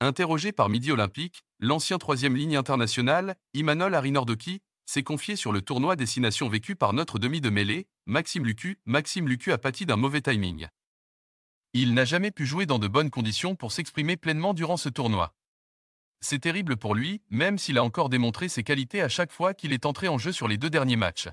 Interrogé par Midi Olympique, l'ancien troisième ligne internationale, Imanol Arinordoki, s'est confié sur le tournoi destination vécu par notre demi de mêlée, Maxime Lucu. Maxime Lucu a pâti d'un mauvais timing. Il n'a jamais pu jouer dans de bonnes conditions pour s'exprimer pleinement durant ce tournoi. C'est terrible pour lui, même s'il a encore démontré ses qualités à chaque fois qu'il est entré en jeu sur les deux derniers matchs.